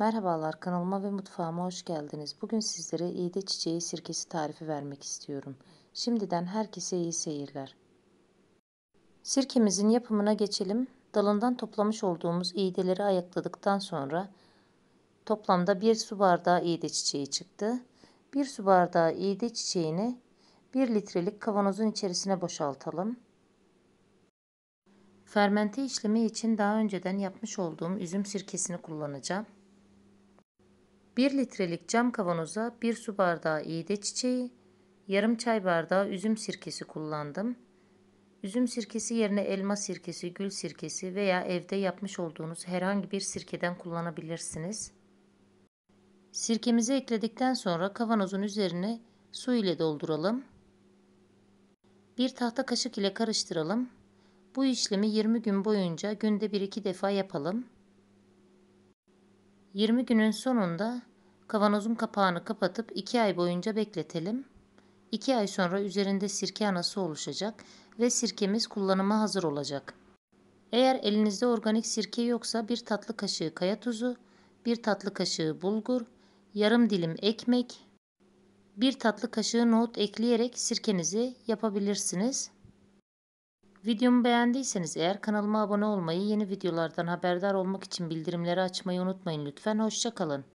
Merhabalar kanalıma ve mutfağıma hoş geldiniz. Bugün sizlere iğde çiçeği sirkesi tarifi vermek istiyorum. Şimdiden herkese iyi seyirler. Sirkemizin yapımına geçelim. Dalından toplamış olduğumuz iğdeleri ayakladıktan sonra toplamda 1 su bardağı iğde çiçeği çıktı. 1 su bardağı iğde çiçeğini 1 litrelik kavanozun içerisine boşaltalım. Fermente işlemi için daha önceden yapmış olduğum üzüm sirkesini kullanacağım. 1 litrelik cam kavanoza 1 su bardağı iğde çiçeği, yarım çay bardağı üzüm sirkesi kullandım. Üzüm sirkesi yerine elma sirkesi, gül sirkesi veya evde yapmış olduğunuz herhangi bir sirkeden kullanabilirsiniz. Sirkemizi ekledikten sonra kavanozun üzerine su ile dolduralım. Bir tahta kaşık ile karıştıralım. Bu işlemi 20 gün boyunca günde 1-2 defa yapalım. 20 günün sonunda kavanozun kapağını kapatıp 2 ay boyunca bekletelim. 2 ay sonra üzerinde sirke anası oluşacak ve sirkemiz kullanıma hazır olacak. Eğer elinizde organik sirke yoksa 1 tatlı kaşığı kaya tuzu, 1 tatlı kaşığı bulgur, yarım dilim ekmek, 1 tatlı kaşığı nohut ekleyerek sirkenizi yapabilirsiniz. Videomu beğendiyseniz eğer kanalıma abone olmayı, yeni videolardan haberdar olmak için bildirimleri açmayı unutmayın lütfen. Hoşçakalın.